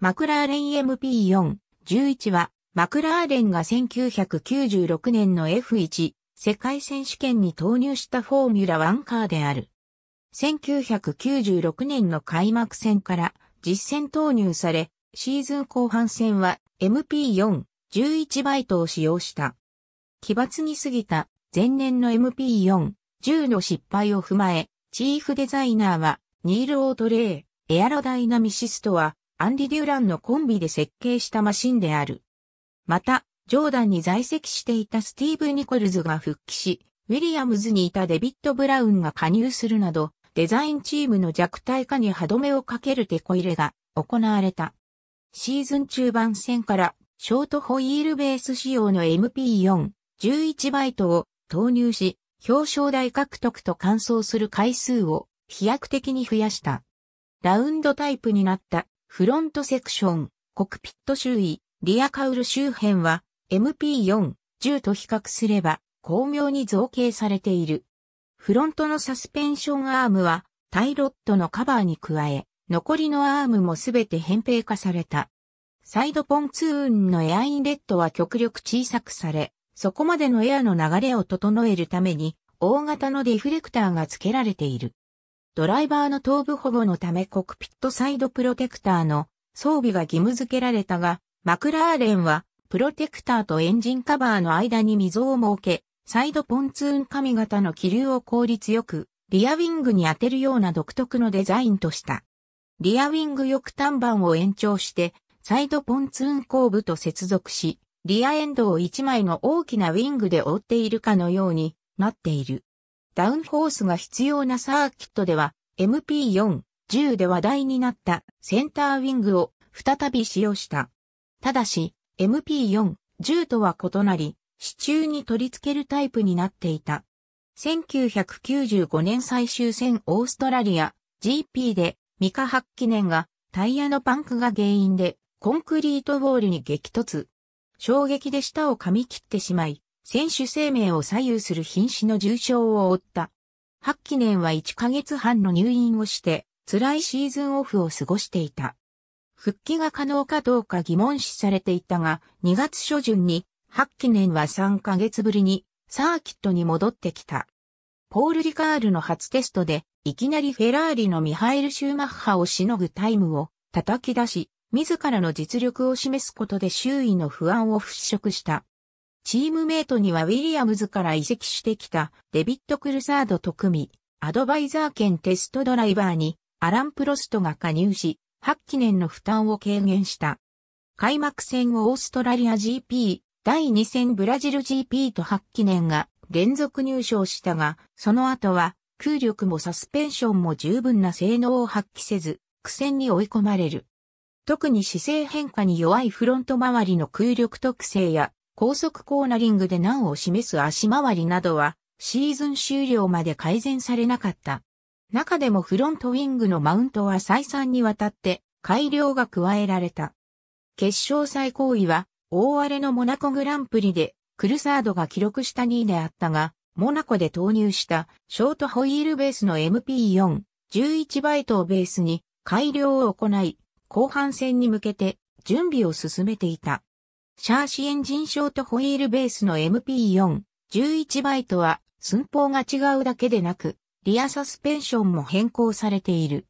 マクラーレン MP4、11は、マクラーレンが1996年の F1 世界選手権に投入したフォーミュラ1カーである。1996年の開幕戦から実戦投入され、シーズン後半戦は MP4、11バイトを使用した。奇抜に過ぎた前年の MP4、10の失敗を踏まえ、チーフデザイナーはニール・オートレイ、エアロダイナミシストはアンリ・デュランのコンビで設計したマシンである。また、ジョーダンに在籍していたスティーブ・ニコルズが復帰し、ウィリアムズにいたデビット・ブラウンが加入するなど、デザインチームの弱体化に歯止めをかけるテコ入れが行われた。シーズン中盤戦からショートホイールベース仕様の MP4、11バイトを投入し、表彰台獲得と完走する回数を飛躍的に増やした。ラウンドタイプになったフロントセクション、コクピット周囲、リアカウル周辺は MP4、10と比較すれば巧妙に造形されている。フロントのサスペンションアームはタイロットのカバーに加え、残りのアームもすべて扁平化された。サイドポンツーンのエアインレットは極力小さくされ、そこまでのエアの流れを整えるために、大型のディフレクターが付けられている。ドライバーの頭部保護のためコクピットサイドプロテクターの装備が義務付けられたが、マクラーレンはプロテクターとエンジンカバーの間に溝を設け、サイドポンツーン髪型の気流を効率よく、リアウィングに当てるような独特のデザインとした。リアウィング翼端板を延長して、サイドポンツーン後部と接続し、リアエンドを1枚の大きなウィングで覆っているかのようになっている。ダウンフォースが必要なサーキットでは MP4、10で話題になったセンターウィングを再び使用した。ただし MP4、10とは異なり、支柱に取り付けるタイプになっていた。1995年最終戦オーストラリア GP でミカ発記念がタイヤのパンクが原因でコンクリートウォールに激突。衝撃で舌を噛み切ってしまい、選手生命を左右する瀕死の重傷を負った。八期年は1ヶ月半の入院をして、辛いシーズンオフを過ごしていた。復帰が可能かどうか疑問視されていたが、2月初旬に、八期年は3ヶ月ぶりに、サーキットに戻ってきた。ポール・リカールの初テストで、いきなりフェラーリのミハエル・シューマッハをしのぐタイムを叩き出し、自らの実力を示すことで周囲の不安を払拭した。チームメイトにはウィリアムズから移籍してきたデビット・クルサードと組み、アドバイザー兼テストドライバーにアラン・プロストが加入し、8期年の負担を軽減した。開幕戦をオーストラリア GP、第2戦ブラジル GP と8期年が連続入賞したが、その後は空力もサスペンションも十分な性能を発揮せず、苦戦に追い込まれる。特に姿勢変化に弱いフロント周りの空力特性や高速コーナリングで難を示す足回りなどは、シーズン終了まで改善されなかった。中でもフロントウィングのマウントは再三にわたって改良が加えられた。決勝最高位は大荒れのモナコグランプリでクルサードが記録した2位であったが、モナコで投入したショートホイールベースの MP4、11バイトをベースに改良を行い、後半戦に向けて準備を進めていた。シャーシエンジンショートホイールベースの MP4、11バイトは寸法が違うだけでなく、リアサスペンションも変更されている。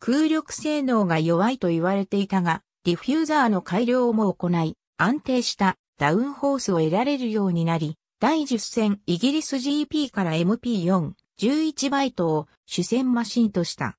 空力性能が弱いと言われていたが、ディフューザーの改良も行い、安定したダウンホースを得られるようになり、第10戦イギリス GP から MP4、11バイトを主戦マシンとした。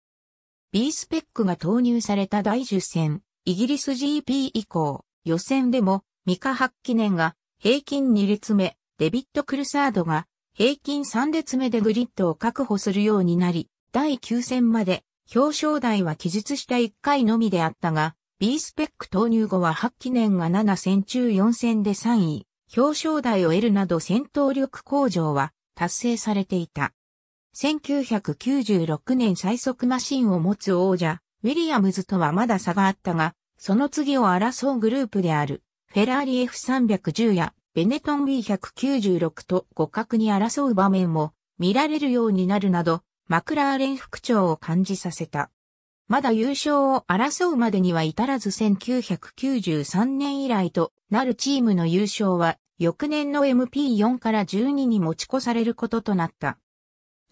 B スペックが投入された第10戦イギリス GP 以降、予選でもミカ・ハッキネンが平均2列目、デビット・クルサードが平均3列目でグリッドを確保するようになり、第9戦まで表彰台は記述した1回のみであったが、B スペック投入後は8記年が7戦中4戦で3位、表彰台を得るなど戦闘力向上は達成されていた。1996年最速マシンを持つ王者、ウィリアムズとはまだ差があったが、その次を争うグループであるフェラーリ F310 やベネトン B196 と互角に争う場面も見られるようになるなど、マクラーレン副長を感じさせた。まだ優勝を争うまでには至らず1993年以来となるチームの優勝は翌年の MP4 から12に持ち越されることとなった。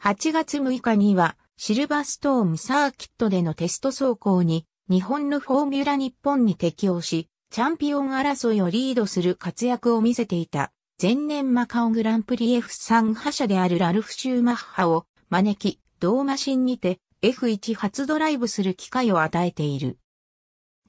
8月6日にはシルバーストームサーキットでのテスト走行に日本のフォーミュラ日本に適応し、チャンピオン争いをリードする活躍を見せていた、前年マカオグランプリ F3 覇者であるラルフ・シューマッハを招き、同マシンにて F1 初ドライブする機会を与えている。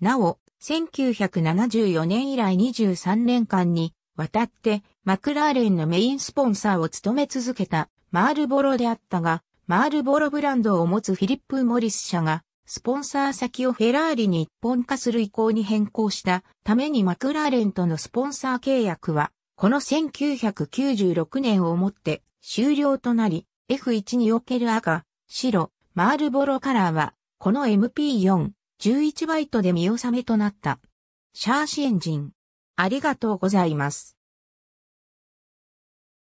なお、1974年以来23年間に渡ってマクラーレンのメインスポンサーを務め続けたマールボロであったが、マールボロブランドを持つフィリップ・モリス社がスポンサー先をフェラーリに一本化する意向に変更したためにマクラーレンとのスポンサー契約は、この1996年をもって終了となり、F1 における赤、白、マールボロカラーは、この MP4、11バイトで見納めとなった。シャーシエンジン。ありがとうございます。